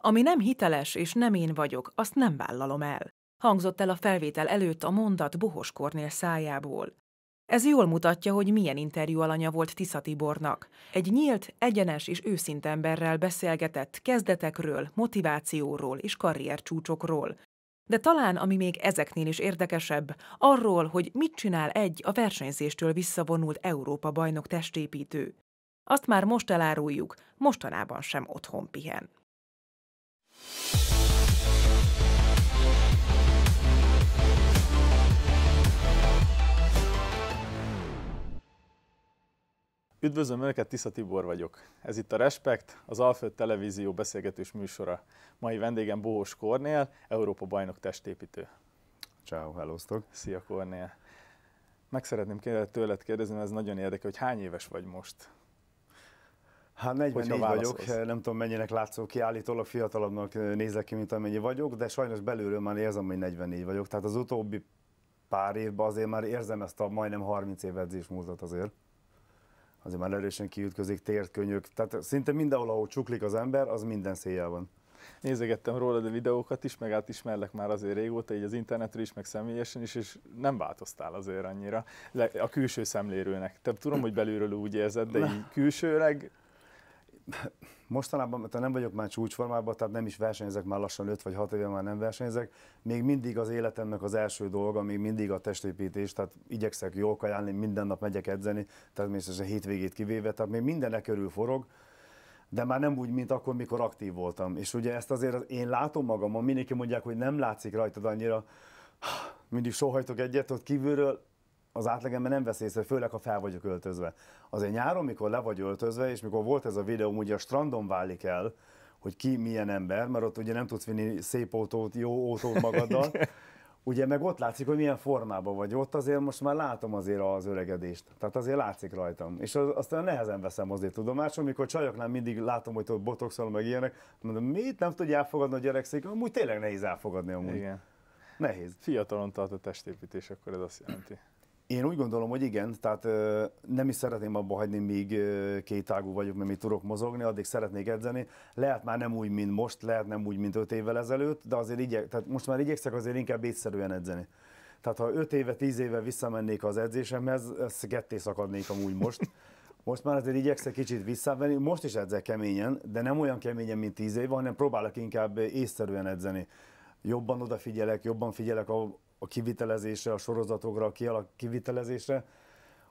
Ami nem hiteles és nem én vagyok, azt nem vállalom el. Hangzott el a felvétel előtt a mondat Bohos Kornél szájából. Ez jól mutatja, hogy milyen interjú alanya volt Tisza Tibornak. Egy nyílt, egyenes és őszinte emberrel beszélgetett kezdetekről, motivációról és karriercsúcsokról. De talán, ami még ezeknél is érdekesebb, arról, hogy mit csinál egy a versenyzéstől visszavonult Európa bajnok testépítő. Azt már most eláruljuk, mostanában sem otthon pihen. Üdvözlöm Önöket, Tisza Tibor vagyok. Ez itt a Respekt, az Alföld Televízió beszélgetős műsora. Mai vendégem Bohós Kornél, Európa bajnok testépítő. Ciao, hellóztok! Szia Kornél! Meg szeretném tőled kérdezni, mert ez nagyon érdekel, hogy hány éves vagy most? Hát 44 vagyok, eh, nem tudom mennyinek látszó ki, állítólag fiatalabbnak eh, nézek ki, mint amennyi vagyok, de sajnos belülről már érzem, hogy 44 vagyok. Tehát az utóbbi pár évben azért már érzem ezt a majdnem 30 év edzés múltat azért. Azért már erősen kiütközik tért, könyök. Tehát szinte mindenhol, ahol csuklik az ember, az minden széjjel van. Nézegettem rólad a videókat is, meg átismerlek már azért régóta, így az internetről is, meg személyesen is, és nem változtál azért annyira. Le, a külső szemlérőnek. Te tudom, hogy belülről úgy érzed, de így külsőleg mostanában, mert nem vagyok már csúcsformában, tehát nem is versenyzek, már lassan 5 vagy 6 éve már nem versenyzek, még mindig az életemnek az első dolga, még mindig a testépítés, tehát igyekszek jól kajálni, minden nap megyek edzeni, természetesen hétvégét kivéve, tehát még mindenek körül forog, de már nem úgy, mint akkor, mikor aktív voltam. És ugye ezt azért én látom magam, mindenki mondják, hogy nem látszik rajtad annyira, mindig sohajtok egyet ott kívülről, az átlagember nem vesz észre, főleg ha fel vagyok öltözve. Azért nyáron, mikor le vagy öltözve, és mikor volt ez a videó, ugye a strandon válik el, hogy ki milyen ember, mert ott ugye nem tudsz vinni szép autót, jó autót magaddal, ugye meg ott látszik, hogy milyen formában vagy ott, azért most már látom azért az öregedést. Tehát azért látszik rajtam. És az, aztán nehezen veszem azért tudomásom, amikor csajoknál mindig látom, hogy ott botoxol, meg ilyenek, mondom, mit nem tudja elfogadni a gyerekszik, amúgy tényleg nehéz elfogadni amúgy. Igen. Nehéz. Fiatalon tart a testépítés, akkor ez azt jelenti. Én úgy gondolom, hogy igen, tehát nem is szeretném abba hagyni, míg kétágú vagyok, mert még tudok mozogni, addig szeretnék edzeni. Lehet már nem úgy, mint most, lehet nem úgy, mint öt évvel ezelőtt, de azért igyek, tehát most már igyekszek azért inkább észszerűen edzeni. Tehát ha öt éve, tíz éve visszamennék az edzésemhez, ezt ketté szakadnék amúgy most. Most már azért igyekszek kicsit visszavenni, most is edzek keményen, de nem olyan keményen, mint tíz éve, hanem próbálok inkább észszerűen edzeni. Jobban odafigyelek, jobban figyelek a a kivitelezésre, a sorozatokra, a kialak kivitelezésre,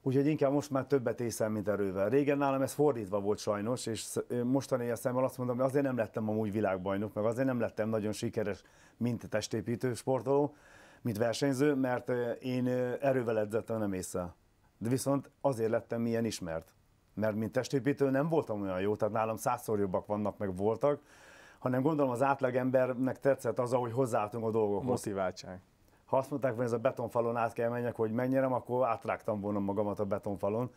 úgyhogy inkább most már többet észem, mint erővel. Régen nálam ez fordítva volt sajnos, és mostani szemmel azt mondom, hogy azért nem lettem amúgy világbajnok, meg azért nem lettem nagyon sikeres, mint testépítő sportoló, mint versenyző, mert én erővel edzettem, nem észre. De viszont azért lettem milyen ismert. Mert mint testépítő nem voltam olyan jó, tehát nálam százszor jobbak vannak, meg voltak, hanem gondolom az átlagembernek tetszett az, ahogy hozzáálltunk a dolgokhoz. Motiváltság ha azt mondták, hogy ez a betonfalon át kell menjek, hogy megnyerem, akkor átrágtam volna magamat a betonfalon.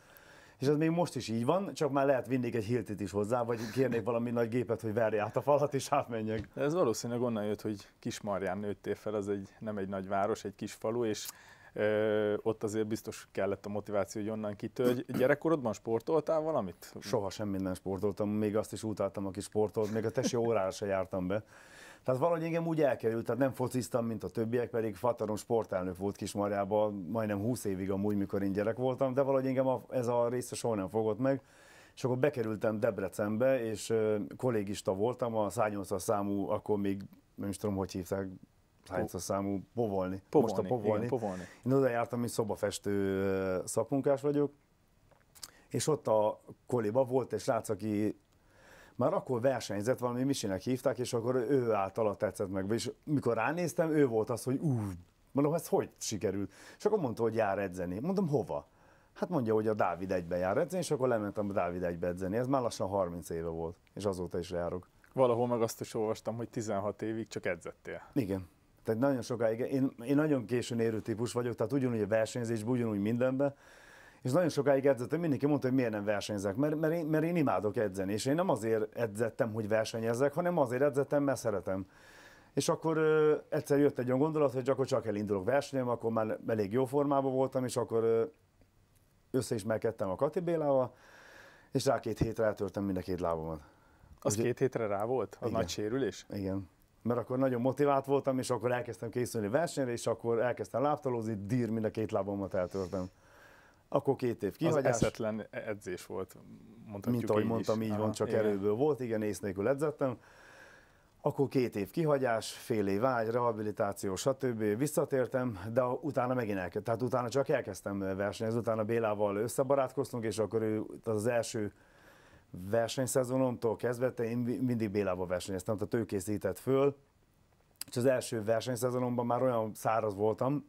És ez még most is így van, csak már lehet vinnék egy hiltit is hozzá, vagy kérnék valami nagy gépet, hogy verje át a falat és átmenjek. Ez valószínűleg onnan jött, hogy Kismarján nőttél fel, az egy, nem egy nagy város, egy kis falu, és ö, ott azért biztos kellett a motiváció, hogy onnan kitörj. Gyerekkorodban sportoltál valamit? Soha sem minden sportoltam, még azt is utáltam, aki sportolt, még a tesi órára se jártam be. Tehát valahogy engem úgy elkerült, tehát nem fociztam, mint a többiek, pedig Fataron sportelnök volt Kismarjában majdnem 20 évig amúgy, mikor én gyerek voltam, de valahogy engem a, ez a része soha nem fogott meg. És akkor bekerültem Debrecenbe, és kollégista voltam, a 180 számú, akkor még nem is tudom, hogy hívták, 180 számú, povolni. povolni. Most a povolni. Igen, povolni. Én oda jártam, mint szobafestő szakmunkás vagyok, és ott a koliba volt egy srác, aki már akkor versenyzett, valami Misinek hívták, és akkor ő általa tetszett meg. És mikor ránéztem, ő volt az, hogy ú, mondom, ez hogy sikerült? És akkor mondta, hogy jár edzeni. Mondom, hova? Hát mondja, hogy a Dávid egybe jár edzeni, és akkor lementem a Dávid egybe edzeni. Ez már lassan 30 éve volt, és azóta is járok. Valahol meg azt is olvastam, hogy 16 évig csak edzettél. Igen. Tehát nagyon sokáig, én, én nagyon későn érő típus vagyok, tehát ugyanúgy a versenyzésben, ugyanúgy mindenben, és nagyon sokáig edzettem, mindenki mondta, hogy miért nem versenyzek, mert, mert, én, mert én imádok edzeni, és én nem azért edzettem, hogy versenyezzek, hanem azért edzettem, mert szeretem. És akkor ö, egyszer jött egy olyan gondolat, hogy akkor csak elindulok versenyem, akkor már elég jó formában voltam, és akkor ö, összeismerkedtem a Kati Bélával, és rá két hétre eltörtem mind a két lábamat. Az Ugye, két hétre rá volt? a igen, nagy sérülés? Igen. Mert akkor nagyon motivált voltam, és akkor elkezdtem készülni versenyre, és akkor elkezdtem láptalózni, dír mind a két lábamat eltörtem akkor két év kihagyás. Az eszetlen edzés volt, mondhatjuk Mint ahogy mondtam, is. így Aha, van, csak igen. erőből volt, igen, ész nélkül edzettem. Akkor két év kihagyás, fél év ágy, rehabilitáció, stb. Visszatértem, de utána megint elkezdtem, tehát utána csak elkezdtem versenyezni, utána Bélával összebarátkoztunk, és akkor ő az első versenyszezonomtól kezdve én mindig Bélával versenyeztem, tehát ő készített föl, és az első versenyszezonomban már olyan száraz voltam,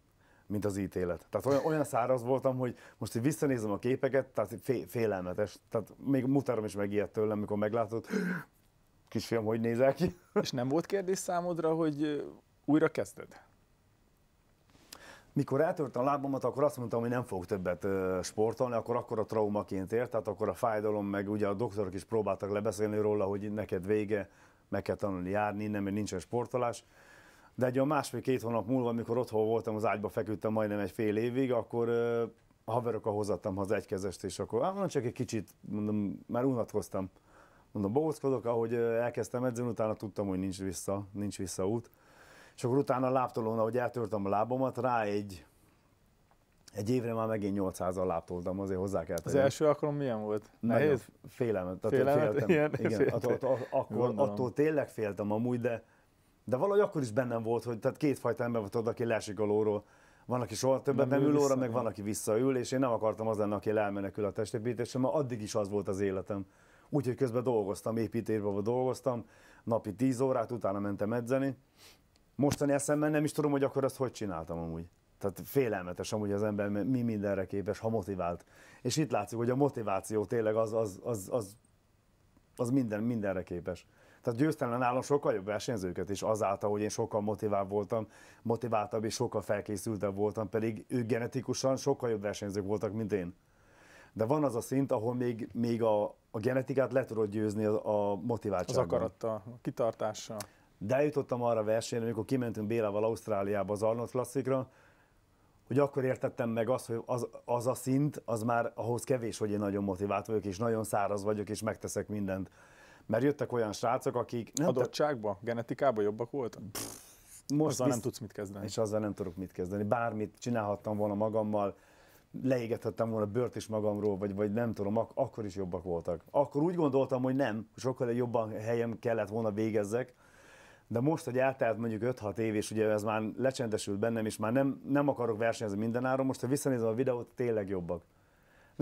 mint az ítélet. Tehát olyan, olyan száraz voltam, hogy most így visszanézem a képeket, tehát fé, félelmetes. Tehát még mutárom is megijedt tőlem, mikor meglátott, kisfiam, hogy nézel ki. És nem volt kérdés számodra, hogy újra kezded? Mikor eltörtem a lábamat, akkor azt mondtam, hogy nem fogok többet sportolni, akkor akkor a traumaként ért, tehát akkor a fájdalom, meg ugye a doktorok is próbáltak lebeszélni róla, hogy neked vége, meg kell tanulni járni, nem, mert nincsen sportolás de egy olyan másfél-két hónap múlva, amikor otthon voltam, az ágyba feküdtem majdnem egy fél évig, akkor a haverokkal hozattam haza egy kezest, és akkor ah, csak egy kicsit, mondom, már unatkoztam. Mondom, bohóckodok, ahogy elkezdtem edzeni, utána tudtam, hogy nincs vissza, nincs vissza út, És akkor utána a lábtolón, ahogy eltörtem a lábomat, rá egy, egy évre már megint 800-al láptoltam, azért hozzá kell tenni. Az első alkalom milyen volt? Nehéz? Félelmet. félelmet? Féltem. Ilyen, igen, igen. Attól, attól, akkor, attól tényleg féltem amúgy, de de valahogy akkor is bennem volt, hogy tehát kétfajta ember volt, aki leesik a lóról. Van, aki soha többet nem, nem ül óra, meg van, aki visszaül, és én nem akartam az lenni, aki elmenekül a testépítésre, mert addig is az volt az életem. Úgyhogy közben dolgoztam, építésben dolgoztam, napi 10 órát, utána mentem edzeni. Mostani eszemben nem is tudom, hogy akkor ezt hogy csináltam amúgy. Tehát félelmetes amúgy az ember, mi mindenre képes, ha motivált. És itt látszik, hogy a motiváció tényleg az, az, az, az, az minden, mindenre képes. Tehát győztelen nálam sokkal jobb versenyzőket, is azáltal, hogy én sokkal motivált voltam, motiváltabb és sokkal felkészültebb voltam, pedig ők genetikusan sokkal jobb versenyzők voltak, mint én. De van az a szint, ahol még, még a, a genetikát le tudod győzni a, a motiváltságban. Az akarattal, a kitartással. De eljutottam arra a versenyre, amikor kimentünk Bélával Ausztráliába az Arnold Klasszikra, hogy akkor értettem meg azt, hogy az, az a szint, az már ahhoz kevés, hogy én nagyon motivált vagyok, és nagyon száraz vagyok, és megteszek mindent mert jöttek olyan srácok, akik... Nem Adottságba, te... genetikába jobbak voltak? most azzal nem tudsz mit kezdeni. És azzal nem tudok mit kezdeni. Bármit csinálhattam volna magammal, leégethettem volna bört is magamról, vagy, vagy nem tudom, ak- akkor is jobbak voltak. Akkor úgy gondoltam, hogy nem, sokkal jobban helyem kellett volna végezzek, de most, hogy eltelt mondjuk 5-6 év, és ugye ez már lecsendesült bennem, és már nem, nem akarok versenyezni mindenáron, most ha visszanézem a videót, tényleg jobbak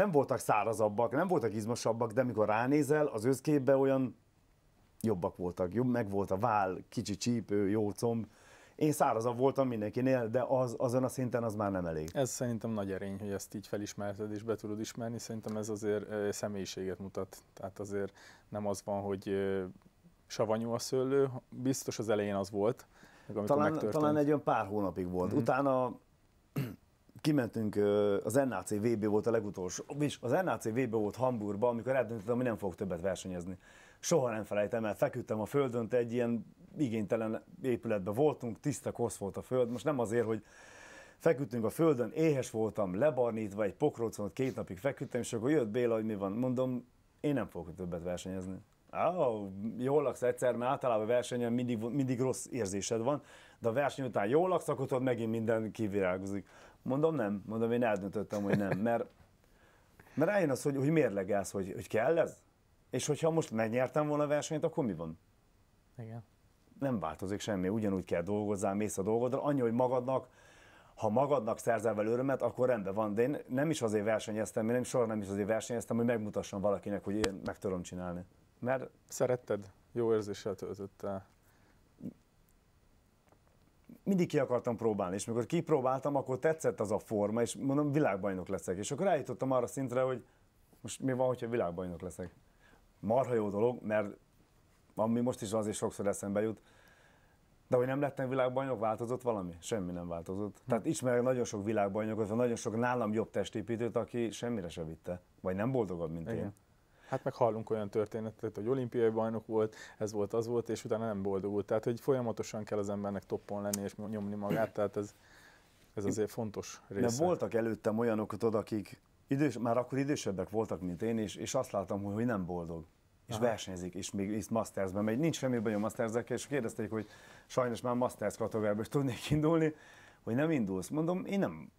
nem voltak szárazabbak, nem voltak izmosabbak, de mikor ránézel, az őszképben olyan jobbak voltak, jobb, meg volt a váll, kicsi csípő, jó comb. Én szárazabb voltam mindenkinél, de az, azon a szinten az már nem elég. Ez szerintem nagy erény, hogy ezt így felismerted és be tudod ismerni. Szerintem ez azért személyiséget mutat. Tehát azért nem az van, hogy savanyú a szőlő. Biztos az elején az volt. Talán, talán egy olyan pár hónapig volt. Mm-hmm. Utána kimentünk, az NAC VB volt a legutolsó, és az NAC VB volt Hamburgba, amikor eldöntöttem, hogy nem fogok többet versenyezni. Soha nem felejtem el, feküdtem a földön, egy ilyen igénytelen épületben voltunk, tiszta kosz volt a föld, most nem azért, hogy feküdtünk a földön, éhes voltam, lebarnítva, egy pokrócon ott két napig feküdtem, és akkor jött Béla, hogy mi van, mondom, én nem fogok többet versenyezni. Oh, jól laksz egyszer, mert általában versenyen mindig, mindig rossz érzésed van, de a verseny után jól laksz, akkor megint minden kivirágozik. Mondom, nem. Mondom, én eldöntöttem, hogy nem. Mert, mert eljön az, hogy, hogy mérlegelsz, hogy, hogy kell ez? És hogyha most megnyertem volna a versenyt, akkor mi van? Igen. Nem változik semmi, ugyanúgy kell dolgozzál, mész a dolgodra, annyi, hogy magadnak, ha magadnak szerzel vele örömet, akkor rendben van, de én nem is azért versenyeztem, én nem, soha nem is azért versenyeztem, hogy megmutassam valakinek, hogy én meg tudom csinálni. Mert... Szeretted? Jó érzéssel töltöttél mindig ki akartam próbálni, és mikor kipróbáltam, akkor tetszett az a forma, és mondom, világbajnok leszek. És akkor eljutottam arra szintre, hogy most mi van, hogyha világbajnok leszek. Marha jó dolog, mert ami most is azért sokszor eszembe jut, de hogy nem lettem világbajnok, változott valami? Semmi nem változott. Hm. Tehát ismerek nagyon sok világbajnokot, vagy nagyon sok nálam jobb testépítőt, aki semmire se vitte, vagy nem boldogabb, mint Igen. én. Hát meg hallunk olyan történetet, hogy olimpiai bajnok volt, ez volt, az volt, és utána nem boldogult. Tehát, hogy folyamatosan kell az embernek toppon lenni és nyomni magát, tehát ez, ez azért fontos része. De voltak előttem olyanok, tudod, akik idős, már akkor idősebbek voltak, mint én, és, és azt láttam, hogy, nem boldog és Aha. versenyzik, és még és masterzben, megy. Nincs semmi bajom Masterzekkel, és kérdezték, hogy sajnos már Masters kategóriában is tudnék indulni, hogy nem indulsz. Mondom, én nem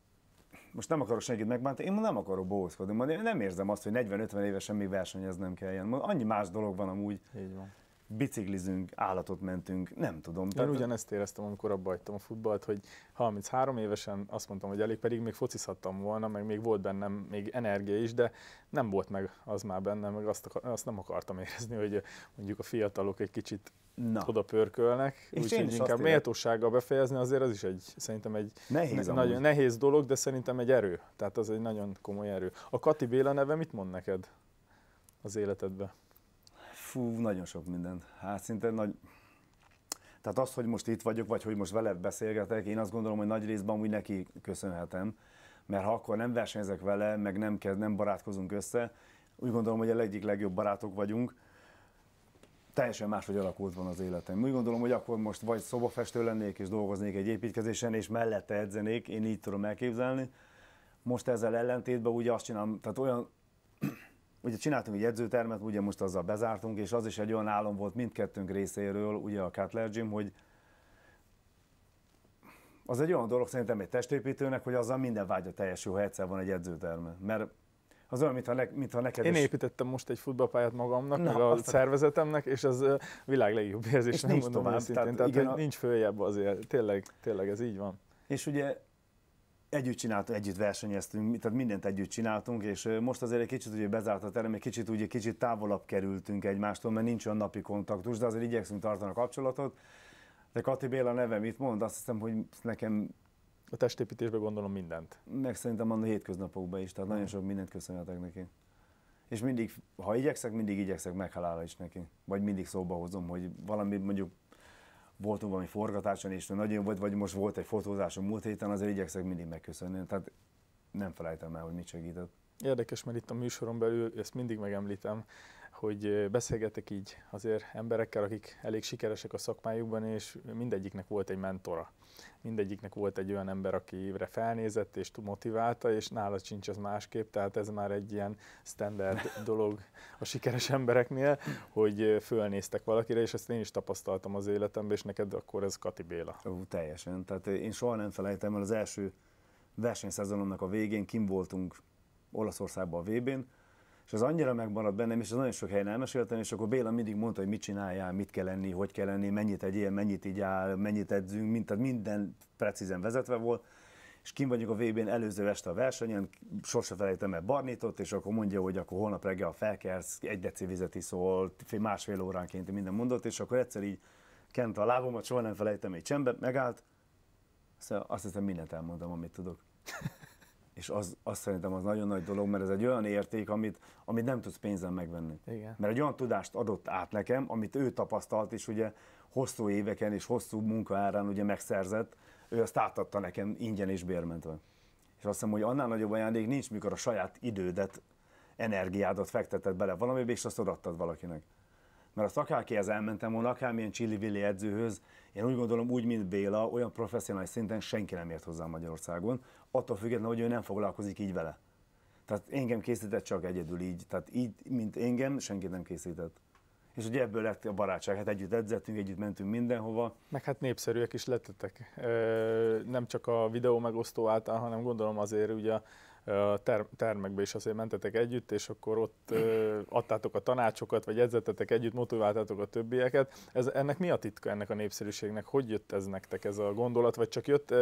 most nem akarok senkit megbántani, én nem akarok bohózkodni, én nem érzem azt, hogy 40-50 évesen még versenyeznem nem kelljen. Annyi más dolog van amúgy. Így van biciklizünk, állatot mentünk, nem tudom. Én tehát... ugyanezt éreztem, amikor abba hagytam a futballt, hogy 33 évesen azt mondtam, hogy elég, pedig még focizhattam volna, meg még volt bennem még energia is, de nem volt meg az már bennem, meg azt, akar, azt nem akartam érezni, hogy mondjuk a fiatalok egy kicsit Na. oda pörkölnek, úgyhogy inkább méltósággal befejezni azért az is egy, szerintem egy nehéz, ne, nagyon nehéz dolog, de szerintem egy erő, tehát az egy nagyon komoly erő. A Kati Béla neve mit mond neked az életedbe? Fú, nagyon sok minden. Hát szinte nagy... Tehát az, hogy most itt vagyok, vagy hogy most veled beszélgetek, én azt gondolom, hogy nagy részben úgy neki köszönhetem. Mert ha akkor nem versenyzek vele, meg nem, kezd, nem barátkozunk össze, úgy gondolom, hogy a egyik legjobb barátok vagyunk, teljesen máshogy alakult van az életem. Úgy gondolom, hogy akkor most vagy szobafestő lennék, és dolgoznék egy építkezésen, és mellette edzenék, én így tudom elképzelni. Most ezzel ellentétben ugye azt csinálom, tehát olyan Ugye csináltunk egy edzőtermet, ugye most azzal bezártunk, és az is egy olyan álom volt mindkettőnk részéről, ugye a Cutler Gym, hogy az egy olyan dolog szerintem egy testépítőnek, hogy azzal minden vágya teljesül, ha egyszer van egy edzőterme. Mert az olyan, mintha, ne, mintha neked Én is... építettem most egy futballpályát magamnak, Na, meg a szervezetemnek, és az világ legjobb érzés, és nem nincs mondom tovább, tehát, tehát, igen, a... nincs följebb azért, tényleg, tényleg ez így van. És ugye együtt csináltunk, együtt versenyeztünk, tehát mindent együtt csináltunk, és most azért egy kicsit ugye bezárt a terem, egy kicsit ugye kicsit távolabb kerültünk egymástól, mert nincs olyan napi kontaktus, de azért igyekszünk tartani a kapcsolatot. De Kati Béla neve mit mond? Azt hiszem, hogy nekem... A testépítésbe gondolom mindent. Meg szerintem a hétköznapokban is, tehát mm. nagyon sok mindent köszönhetek neki. És mindig, ha igyekszek, mindig igyekszek meghalála is neki. Vagy mindig szóba hozom, hogy valami mondjuk voltunk valami forgatáson, és nagyon volt vagy most volt egy fotózásom múlt héten, azért igyekszek mindig megköszönni. Tehát nem felejtem el, hogy mit segített. Érdekes, mert itt a műsoron belül, ezt mindig megemlítem, hogy beszélgetek így azért emberekkel, akik elég sikeresek a szakmájukban, és mindegyiknek volt egy mentora. Mindegyiknek volt egy olyan ember, aki évre felnézett és motiválta, és nála sincs az másképp, tehát ez már egy ilyen standard dolog a sikeres embereknél, hogy fölnéztek valakire, és ezt én is tapasztaltam az életemben, és neked akkor ez Kati Béla. Ú, teljesen. Tehát én soha nem felejtem el az első versenyszezonomnak a végén, kim voltunk Olaszországban a VB-n, és az annyira megmaradt bennem, és ez nagyon sok helyen elmeséltem, és akkor Béla mindig mondta, hogy mit csináljál, mit kell lenni, hogy kell lenni, mennyit ilyen, mennyit így áll, mennyit edzünk, mint, tehát minden precízen vezetve volt és kim vagyunk a vb n előző este a versenyen, sose felejtem el Barnitot, és akkor mondja, hogy akkor holnap reggel a felkelsz, egy deci vizet iszol, másfél óránként minden mondott, és akkor egyszer így kent a lábomat, soha nem felejtem egy csembe, megállt, azt hiszem mindent elmondom, amit tudok. És az, azt szerintem az nagyon nagy dolog, mert ez egy olyan érték, amit, amit nem tudsz pénzen megvenni. Igen. Mert egy olyan tudást adott át nekem, amit ő tapasztalt, és ugye hosszú éveken és hosszú munka árán ugye megszerzett, ő azt átadta nekem ingyen és bérmentve. És azt hiszem, hogy annál nagyobb ajándék nincs, mikor a saját idődet, energiádat fekteted bele valamibe, és azt odaadtad valakinek mert a szakákéhez elmentem volna, akármilyen csillivilli edzőhöz, én úgy gondolom, úgy, mint Béla, olyan professzionális szinten senki nem ért hozzá Magyarországon, attól függetlenül, hogy ő nem foglalkozik így vele. Tehát engem készített csak egyedül így, tehát így, mint engem, senkit nem készített. És ugye ebből lett a barátság, hát együtt edzettünk, együtt mentünk mindenhova. Meg hát népszerűek is lettetek. Nem csak a videó megosztó által, hanem gondolom azért ugye ter- termekbe is azért mentetek együtt, és akkor ott adtátok a tanácsokat, vagy edzettetek együtt, motiváltátok a többieket. Ez, ennek mi a titka ennek a népszerűségnek? Hogy jött ez nektek ez a gondolat, vagy csak jött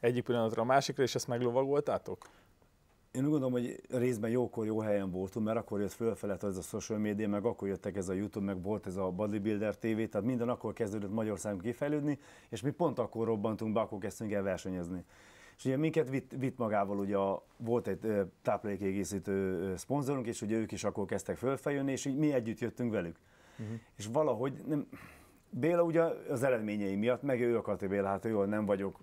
egyik pillanatra a másikra, és ezt meglovagoltátok? Én úgy gondolom, hogy részben jókor jó helyen voltunk, mert akkor jött fölfelett az a social media, meg akkor jöttek ez a YouTube, meg volt ez a Bodybuilder TV, tehát minden akkor kezdődött Magyarországon kifejlődni, és mi pont akkor robbantunk be, akkor kezdtünk el versenyezni. És ugye minket vitt, vitt magával, ugye a, volt egy táplálékkiegészítő szponzorunk, és ugye ők is akkor kezdtek fölfejönni, és így mi együtt jöttünk velük. Uh-huh. És valahogy nem, Béla ugye az eredményei miatt, meg ő hogy Béla, hát ő nem vagyok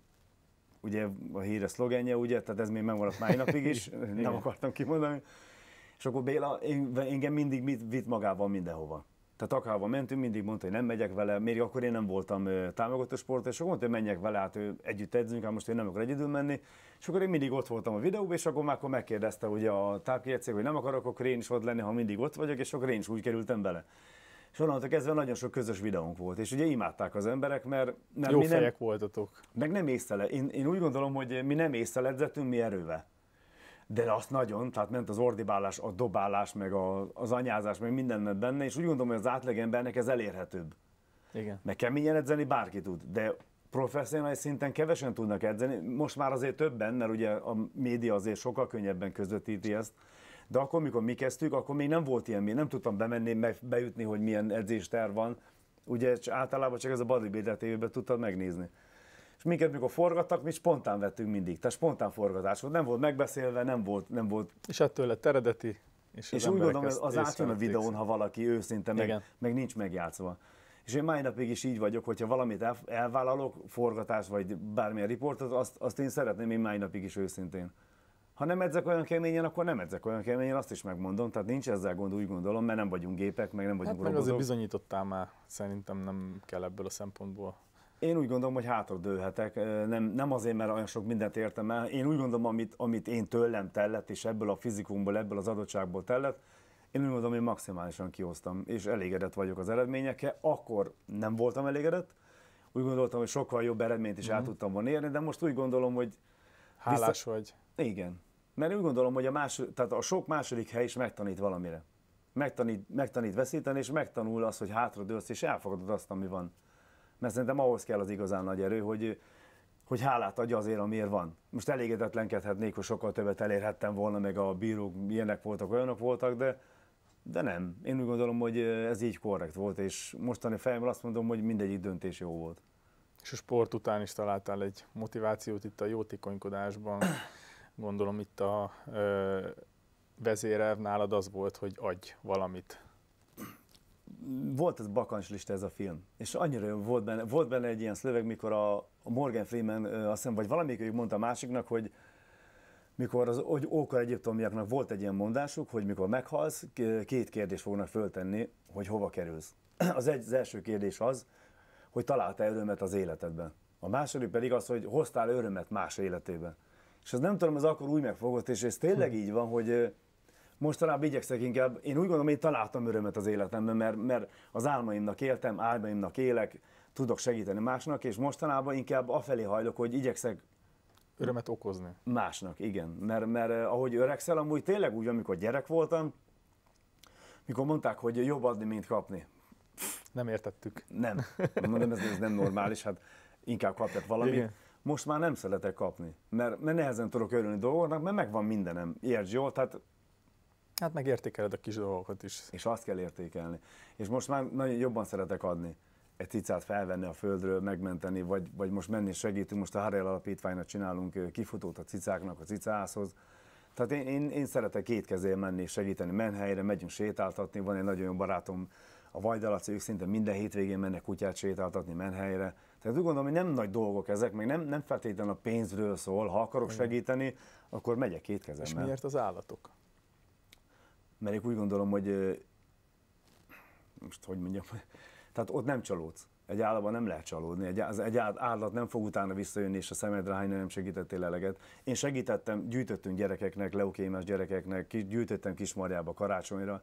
ugye a híres szlogenje, ugye, tehát ez még megmaradt mai napig is, nem akartam kimondani. És akkor Béla engem mindig vitt magával mindenhova. Tehát akárhova mentünk, mindig mondta, hogy nem megyek vele, még akkor én nem voltam támogató sport, és akkor mondta, hogy menjek vele, hát ő együtt edzünk, hát most én nem akarok egyedül menni. És akkor én mindig ott voltam a videóban, és akkor már akkor megkérdezte hogy a tápkértség, hogy nem akarok, akkor én is ott lenni, ha mindig ott vagyok, és akkor én is úgy kerültem bele. És onnantól kezdve nagyon sok közös videónk volt, és ugye imádták az emberek, mert nem, Jó mi nem, voltatok. Meg nem észre, én, én úgy gondolom, hogy mi nem észre edzettünk, mi erővel de azt nagyon, tehát ment az ordibálás, a dobálás, meg a, az anyázás, meg minden ment benne, és úgy gondolom, hogy az átlagembernek ez elérhetőbb. Igen. Meg keményen edzeni bárki tud, de professzionális szinten kevesen tudnak edzeni, most már azért többen, mert ugye a média azért sokkal könnyebben közvetíti ezt, de akkor, mikor mi kezdtük, akkor még nem volt ilyen, nem tudtam bemenni, meg bejutni, hogy milyen edzésterv van, ugye általában csak ez a bodybuilder tévében tudtad megnézni és minket mikor forgattak, mi spontán vettünk mindig, tehát spontán forgatás volt, nem volt megbeszélve, nem volt... Nem volt... És ettől lett eredeti, és, és úgy gondolom, az az átjön a videón, ha valaki őszinte, meg, meg nincs megjátszva. És én mai napig is így vagyok, hogyha valamit el, elvállalok, forgatás vagy bármilyen riportot, azt, azt én szeretném én mai napig is őszintén. Ha nem edzek olyan keményen, akkor nem edzek olyan keményen, azt is megmondom. Tehát nincs ezzel gond, úgy gondolom, mert nem vagyunk gépek, meg nem vagyunk hát robotok. Meg azért bizonyítottál már, szerintem nem kell ebből a szempontból én úgy gondolom, hogy hátra dőlhetek. Nem, nem azért, mert olyan sok mindent értem el. Én úgy gondolom, amit, amit én tőlem tellett, és ebből a fizikumból, ebből az adottságból tellett, én úgy gondolom, hogy maximálisan kihoztam, és elégedett vagyok az eredményekkel. Akkor nem voltam elégedett, úgy gondoltam, hogy sokkal jobb eredményt is mm. el mhm. tudtam volna érni, de most úgy gondolom, hogy... Hálás vissza... vagy. Igen. Mert úgy gondolom, hogy a, más... Tehát a sok második hely is megtanít valamire. Megtanít, megtanít veszíteni, és megtanul az, hogy hátradőlsz, és elfogadod azt, ami van mert szerintem ahhoz kell az igazán nagy erő, hogy, hogy hálát adja azért, amiért van. Most elégedetlenkedhetnék, hogy sokkal többet elérhettem volna, meg a bírók ilyenek voltak, olyanok voltak, de, de nem. Én úgy gondolom, hogy ez így korrekt volt, és mostani fejemben azt mondom, hogy mindegyik döntés jó volt. És a sport után is találtál egy motivációt itt a jótékonykodásban. Gondolom itt a ö, vezérelv nálad az volt, hogy adj valamit volt ez bakancslista ez a film, és annyira jó volt benne, volt benne egy ilyen szöveg, mikor a Morgan Freeman, azt hiszem, vagy valamelyikük mondta a másiknak, hogy mikor az hogy ókor egyiptomiaknak volt egy ilyen mondásuk, hogy mikor meghalsz, két kérdést fognak föltenni, hogy hova kerülsz. Az, egy, az első kérdés az, hogy találtál örömet az életedben. A második pedig az, hogy hoztál örömet más életében. És az nem tudom, az akkor úgy megfogott, és ez tényleg hm. így van, hogy mostanában igyekszek inkább, én úgy gondolom, én találtam örömet az életemben, mert, mert az álmaimnak éltem, álmaimnak élek, tudok segíteni másnak, és mostanában inkább afelé hajlok, hogy igyekszek Örömet okozni. Másnak, igen. Mert, mert eh, ahogy öregszel, amúgy tényleg úgy, amikor gyerek voltam, mikor mondták, hogy jobb adni, mint kapni. Nem értettük. Nem. Mondom, ez, ez nem normális, hát inkább kapjak valamit. Igen. Most már nem szeretek kapni, mert, mert nehezen tudok örülni dolgoknak, mert megvan mindenem. Értsd jól, tehát Hát meg értékeled a kis dolgokat is. És azt kell értékelni. És most már nagyon jobban szeretek adni egy cicát felvenni a földről, megmenteni, vagy, vagy most menni segítünk, most a Harrell Alapítványnak csinálunk kifutót a cicáknak, a cicászhoz. Tehát én, én, én szeretek két kezén menni, segíteni menhelyre, megyünk sétáltatni, van egy nagyon jó barátom, a Vajdalaci, ők szinte minden hétvégén mennek kutyát sétáltatni menhelyre. Tehát úgy gondolom, hogy nem nagy dolgok ezek, meg nem, nem feltétlenül a pénzről szól, ha akarok segíteni, akkor megyek két kezemmel. És miért az állatok? mert én úgy gondolom, hogy most hogy mondjam, tehát ott nem csalódsz. Egy állatban nem lehet csalódni, egy, az egy állat nem fog utána visszajönni, és a szemedre hányra nem segítettél eleget. Én segítettem, gyűjtöttünk gyerekeknek, leukémás gyerekeknek, ki, gyűjtöttem kismarjába karácsonyra.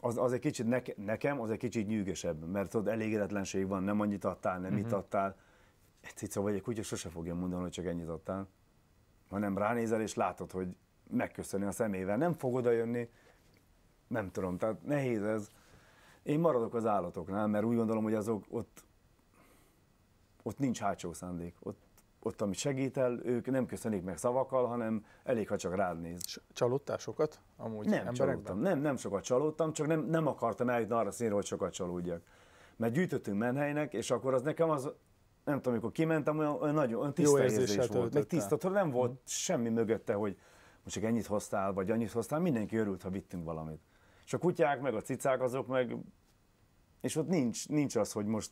Az, az egy kicsit, neke, nekem az egy kicsit nyűgösebb, mert ott elégedetlenség van, nem annyit adtál, nem uh-huh. itt adtál. Egy cica vagy egy kutya sose fogja mondani, hogy csak ennyit adtál, hanem ránézel és látod, hogy Megköszönni a szemével. Nem fog oda jönni, nem tudom, tehát nehéz ez. Én maradok az állatoknál, mert úgy gondolom, hogy azok ott, ott nincs hátsó szándék. Ott, ott, amit el ők nem köszönik meg szavakkal, hanem elég, ha csak rád néz. Csalódtál sokat? Amúgy nem csalódtam, nem, nem sokat csalódtam, csak nem, nem akartam eljutni arra színre, hogy sokat csalódjak. Mert gyűjtöttünk menhelynek, és akkor az nekem az, nem tudom, amikor kimentem, olyan, olyan nagyon olyan tiszta Jó érzés volt. Meg tiszta, nem volt semmi mögötte, hogy most csak ennyit hoztál, vagy annyit hoztál, mindenki örült, ha vittünk valamit. És a kutyák, meg a cicák, azok meg... És ott nincs, nincs az, hogy most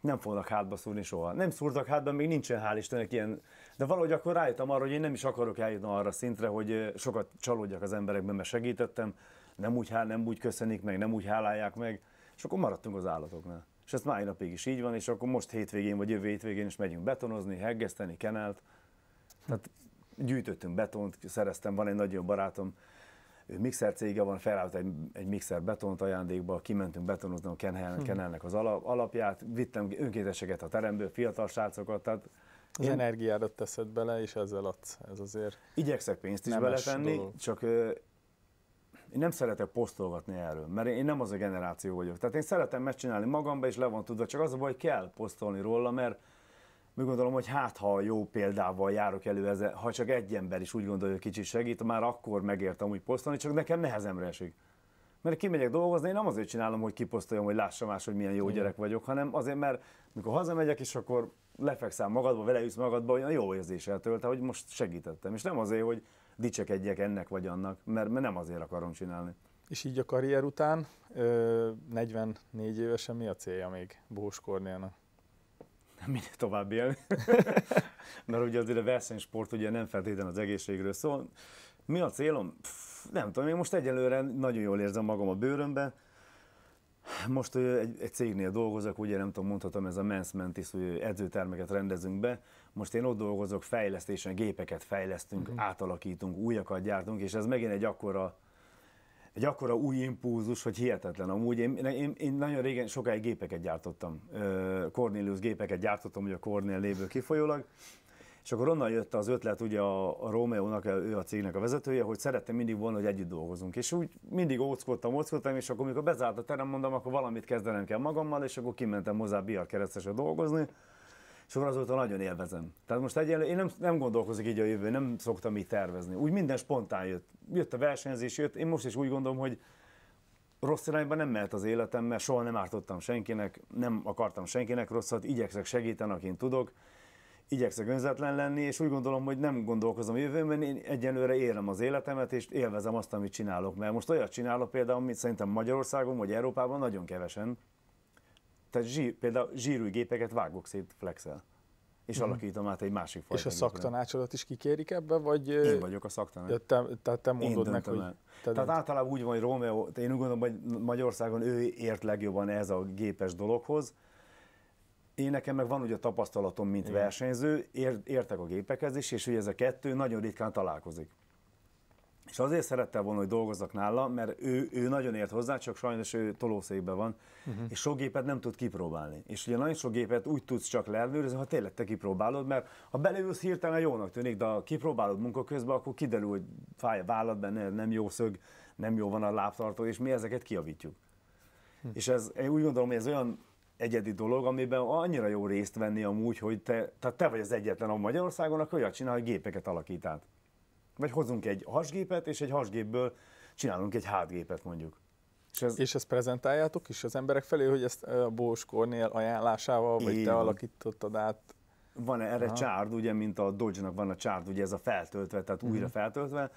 nem fognak hátba szúrni soha. Nem szúrtak hátba, még nincsen hál' Istennek ilyen. De valahogy akkor rájöttem arra, hogy én nem is akarok eljutni arra szintre, hogy sokat csalódjak az emberekben, mert segítettem, nem úgy hál, nem úgy köszönik meg, nem úgy hálálják meg, és akkor maradtunk az állatoknál. És ez mai napig is így van, és akkor most hétvégén vagy jövő hétvégén is megyünk betonozni, heggeszteni, kenelt. Tehát gyűjtöttünk betont, szereztem, van egy nagyon barátom, ő mixer cége van, felállt egy, egy mixer betont ajándékba, kimentünk betonozni a Kenhelnek, hm. kenelnek az alap alapját, vittem önkénteseket a teremből, fiatal srácokat, tehát az én... energiádat teszed bele, és ezzel adsz, ez azért... Igyekszek pénzt is beletenni, dolog. csak ö, én nem szeretek posztolgatni erről, mert én nem az a generáció vagyok. Tehát én szeretem megcsinálni magamba, és le van tudva, csak az a baj, kell posztolni róla, mert úgy gondolom, hogy hát ha jó példával járok elő, ezzel, ha csak egy ember is úgy gondolja, hogy kicsit segít, már akkor megértem úgy posztolni, csak nekem nehezemre esik. Mert kimegyek dolgozni, én nem azért csinálom, hogy kiposztoljam, hogy lássa más, hogy milyen jó Igen. gyerek vagyok, hanem azért, mert mikor hazamegyek, és akkor lefekszem magadba, üsz magadba, olyan jó érzéssel tölt, hogy most segítettem. És nem azért, hogy dicsekedjek ennek vagy annak, mert, mert nem azért akarom csinálni. És így a karrier után, 44 évesen mi a célja még Bós Kornélnak? nem minél tovább élni, mert ugye azért a versenysport ugye nem feltétlenül az egészségről szól. Mi a célom? Pff, nem tudom, én most egyelőre nagyon jól érzem magam a bőrömben, most egy, egy cégnél dolgozok, ugye nem tudom, mondhatom, ez a Men's Mentis, hogy edzőtermeket rendezünk be. Most én ott dolgozok, fejlesztésen gépeket fejlesztünk, uh-huh. átalakítunk, újakat gyártunk, és ez megint egy akkora egy akkora új impulzus, hogy hihetetlen. Amúgy én, én, én nagyon régen sokáig gépeket gyártottam, Cornelius gépeket gyártottam, ugye a Cornél lévő kifolyólag, és akkor onnan jött az ötlet, ugye a, Romeo Rómeónak, ő a cégnek a vezetője, hogy szerettem mindig volna, hogy együtt dolgozunk. És úgy mindig óckodtam, óckodtam, és akkor mikor bezárt a terem, mondom, akkor valamit kezdenem kell magammal, és akkor kimentem hozzá Bia keresztesre dolgozni, akkor azóta nagyon élvezem. Tehát most egyenlő, én nem, nem gondolkozok így a jövő, nem szoktam így tervezni. Úgy minden spontán jött. Jött a versenyzés, jött. Én most is úgy gondolom, hogy rossz irányba nem mehet az életem, mert soha nem ártottam senkinek, nem akartam senkinek rosszat, igyekszek segíteni, akin tudok, igyekszek önzetlen lenni, és úgy gondolom, hogy nem gondolkozom a jövőben, én egyenlőre élem az életemet, és élvezem azt, amit csinálok. Mert most olyat csinálok például, amit szerintem Magyarországon vagy Európában nagyon kevesen, tehát zsír, például gépeket vágok szét flexel és uh-huh. alakítom át egy másik fajta. És a szaktanácsodat is kikérik ebbe, vagy... Én vagyok a szaktanács. Ja, te, tehát te mondod meg, hogy... Te tehát általában úgy van, hogy Romeo, én úgy gondolom, hogy Magyarországon ő ért legjobban ez a gépes dologhoz. Én nekem meg van ugye a tapasztalatom, mint Igen. versenyző, ért értek a gépekhez is, és ugye ez a kettő nagyon ritkán találkozik. És azért szerette volna, hogy dolgozzak nála, mert ő, ő nagyon ért hozzá, csak sajnos ő tolószékben van, uh-huh. és sok gépet nem tud kipróbálni. És ugye nagyon sok gépet úgy tudsz csak leellenőrizni, ha tényleg te kipróbálod, mert ha beleülsz hirtelen jónak tűnik, de ha kipróbálod munka közben, akkor kiderül, hogy fáj a vállad benne, nem jó szög, nem jó van a lábtartó, és mi ezeket kiavítjuk. Uh-huh. És ez, én úgy gondolom, hogy ez olyan egyedi dolog, amiben annyira jó részt venni amúgy, hogy te, tehát te vagy az egyetlen a Magyarországon, aki olyat csinál, hogy gépeket alakít át. Vagy hozunk egy hasgépet, és egy hasgépből csinálunk egy hátgépet mondjuk. És, ez... és ezt prezentáljátok is az emberek felé, hogy ezt a Bós Kornél ajánlásával, vagy te alakítottad át? Van erre Aha. csárd, ugye, mint a Dodge-nak van a csárd, ugye ez a feltöltve, tehát uh-huh. újra feltöltve,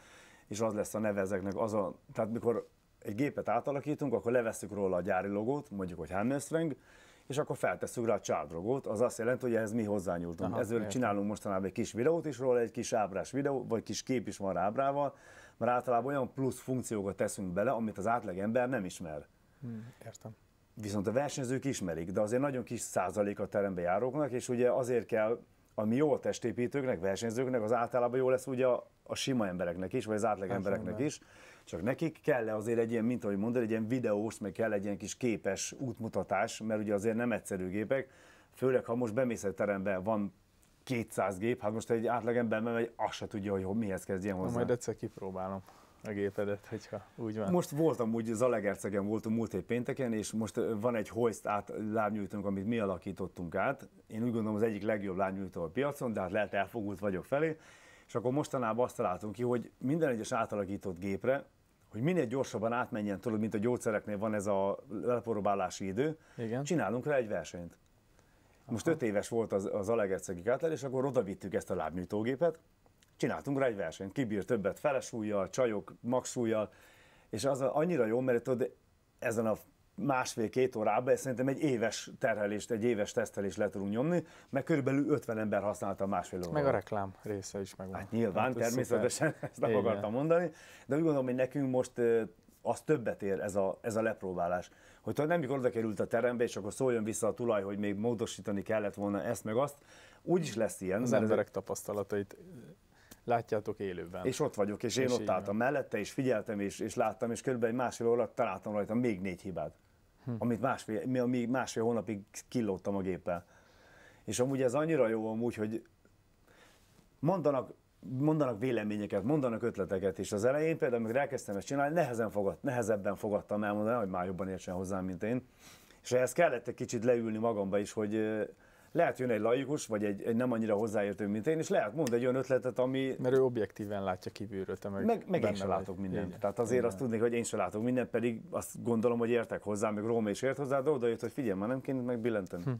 és az lesz a neve ezeknek, az a, tehát mikor egy gépet átalakítunk, akkor levesszük róla a gyári logót, mondjuk, hogy Hammerstrang, és akkor feltesszük rá a csárdrogót, az azt jelenti, hogy ehhez mi hozzányúltunk. Ezzel értem. csinálunk mostanában egy kis videót is róla, egy kis ábrás videó, vagy kis kép is van ábrával, mert általában olyan plusz funkciókat teszünk bele, amit az átlagember nem ismer. Hmm, értem. Viszont a versenyzők ismerik, de azért nagyon kis százalék a terembe járóknak, és ugye azért kell ami jó jó testépítőknek, versenyzőknek az általában jó lesz ugye a sima embereknek is, vagy az átlag embereknek is, csak nekik kell -e azért egy ilyen, mint ahogy mondod, egy ilyen videós, meg kell egy ilyen kis képes útmutatás, mert ugye azért nem egyszerű gépek, főleg ha most bemész egy terembe, van 200 gép, hát most egy átlag ember megy, azt se tudja, hogy mihez kezdjen hozzá. Na, majd egyszer kipróbálom a gépedet, hogyha úgy van. Most voltam úgy, Zalegercegen voltunk múlt hét pénteken, és most van egy hoist át lábnyújtónk, amit mi alakítottunk át. Én úgy gondolom az egyik legjobb lábnyújtó a piacon, de hát lehet elfogult vagyok felé. És akkor mostanában azt találtunk ki, hogy minden egyes átalakított gépre, hogy minél gyorsabban átmenjen, tudod, mint a gyógyszereknél van ez a leporobálási idő, Igen. csinálunk rá egy versenyt. Most Aha. öt éves volt az, az Alegerszegi Kátler, és akkor oda vittük ezt a lábnyújtógépet, csináltunk rá egy versenyt, kibír többet felesúlyjal, csajok, magsúlyjal, és az annyira jó, mert tudod, ezen a másfél-két órában, szerintem egy éves terhelést, egy éves tesztelést le tudunk nyomni, mert körülbelül 50 ember használta másfél órában. Meg a reklám része is megvan. Hát nyilván, hát természetesen szuper. ezt meg akartam mondani, de úgy gondolom, hogy nekünk most az többet ér ez a, ez a lepróbálás. Hogy ha nem oda került a terembe, és akkor szóljon vissza a tulaj, hogy még módosítani kellett volna ezt meg azt, úgy is lesz ilyen. Az emberek ez... tapasztalatait látjátok élőben. És ott vagyok, és én és ott álltam mellette, és figyeltem, és, és láttam, és körülbelül egy másfél óra találtam rajta még négy hibát hm. amit másfél, még másfél hónapig killódtam a géppel. És amúgy ez annyira jó amúgy, hogy mondanak, mondanak véleményeket, mondanak ötleteket, és az elején például, amikor elkezdtem ezt csinálni, nehezen fogad, nehezebben fogadtam elmondani, hogy már jobban értsen hozzám, mint én. És ehhez kellett egy kicsit leülni magamba is, hogy lehet jön egy laikus, vagy egy, egy nem annyira hozzáértő, mint én, és lehet mond egy olyan ötletet, ami... Mert ő objektíven látja kívülről, te meg, meg, meg én sem látok mindent. Igen. Tehát azért Igen. azt tudnék, hogy én sem látok mindent, pedig azt gondolom, hogy értek hozzá, meg Róma is ért hozzá, de oda jött, hogy figyelj, már nem kéne billenteni. Hm.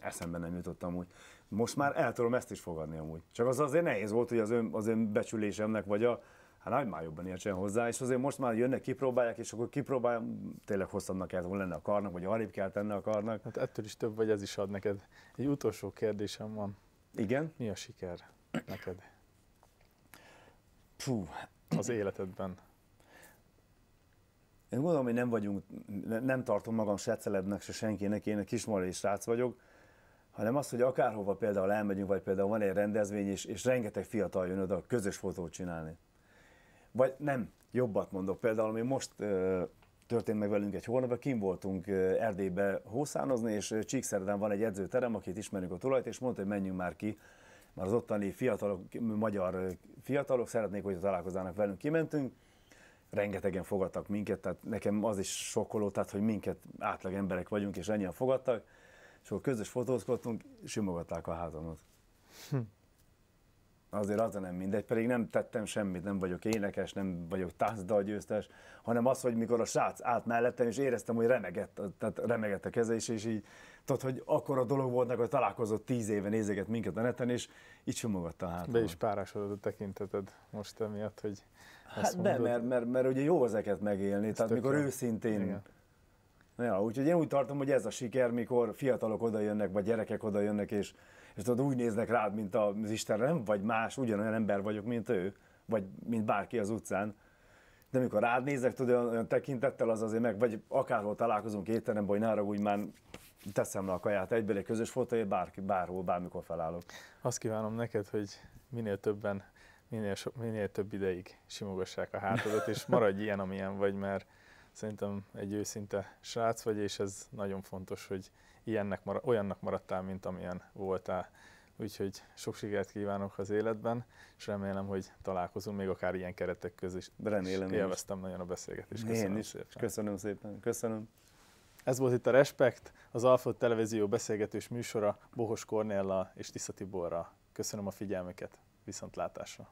Eszembe nem jutottam úgy. Most már el tudom ezt is fogadni amúgy. Csak az azért nehéz volt, hogy az, ön, az becsülésemnek, vagy a, hát nagy már jobban értsen hozzá, és azért most már jönnek, kipróbálják, és akkor kipróbálják, tényleg hosszabbnak kell volna lenni a karnak, vagy arrébb kell tenni a karnak. Hát ettől is több vagy ez is ad neked. Egy utolsó kérdésem van. Igen? Mi a siker neked? Puh. Az életedben. Én gondolom, hogy nem vagyunk, nem tartom magam se celebnek, se senkinek, én egy kismari srác vagyok, hanem az, hogy akárhova például elmegyünk, vagy például van egy rendezvény, és, és rengeteg fiatal jön oda közös fotót csinálni. Vagy nem, jobbat mondok. Például, ami most történt meg velünk egy hónapban, kim voltunk Erdélybe hószánozni, és Csíkszeredán van egy edzőterem, akit ismerünk a tulajt, és mondta, hogy menjünk már ki, már az ottani fiatalok, magyar fiatalok szeretnék, hogy találkoznának velünk, kimentünk, rengetegen fogadtak minket, tehát nekem az is sokkoló, tehát hogy minket átlag emberek vagyunk, és ennyien fogadtak, és akkor közös fotózkodtunk, simogatták a házamat. Hm azért az nem mindegy, pedig nem tettem semmit, nem vagyok énekes, nem vagyok győztes, hanem az, hogy mikor a srác állt mellettem, és éreztem, hogy remegett, tehát remegett a keze, is és így tudod, hogy akkor a dolog volt, hogy találkozott tíz éve, nézeget minket a neten, és így csomogatta hát. Be is párásodott a tekinteted most emiatt, hogy Hát de, mert, mert, mert, ugye jó ezeket megélni, Ez tehát mikor jó. őszintén Igen. Ja, úgyhogy én úgy tartom, hogy ez a siker, mikor fiatalok oda jönnek, vagy gyerekek oda jönnek, és és tudod, úgy néznek rád, mint az Isten, nem vagy más, ugyanolyan ember vagyok, mint ő, vagy mint bárki az utcán, de amikor rád néznek, tudod, olyan, olyan tekintettel az azért meg, vagy akárhol találkozunk étteremben, hogy nára úgy már teszem le a kaját egyből egy közös fotó, bárki, bárhol, bármikor felállok. Azt kívánom neked, hogy minél többen, minél, so, minél több ideig simogassák a hátadat, és maradj ilyen, amilyen vagy, mert szerintem egy őszinte srác vagy, és ez nagyon fontos, hogy ilyennek mara, olyannak maradtál, mint amilyen voltál. Úgyhogy sok sikert kívánok az életben, és remélem, hogy találkozunk még akár ilyen keretek közé. Remélem. És élveztem is. nagyon a beszélgetést. Köszönöm Én is. Szépen. Köszönöm szépen. Köszönöm. Ez volt itt a Respekt, az Alföld Televízió beszélgetős műsora Bohos Kornéllal és Tisza Tiborral. Köszönöm a figyelmüket, viszontlátásra!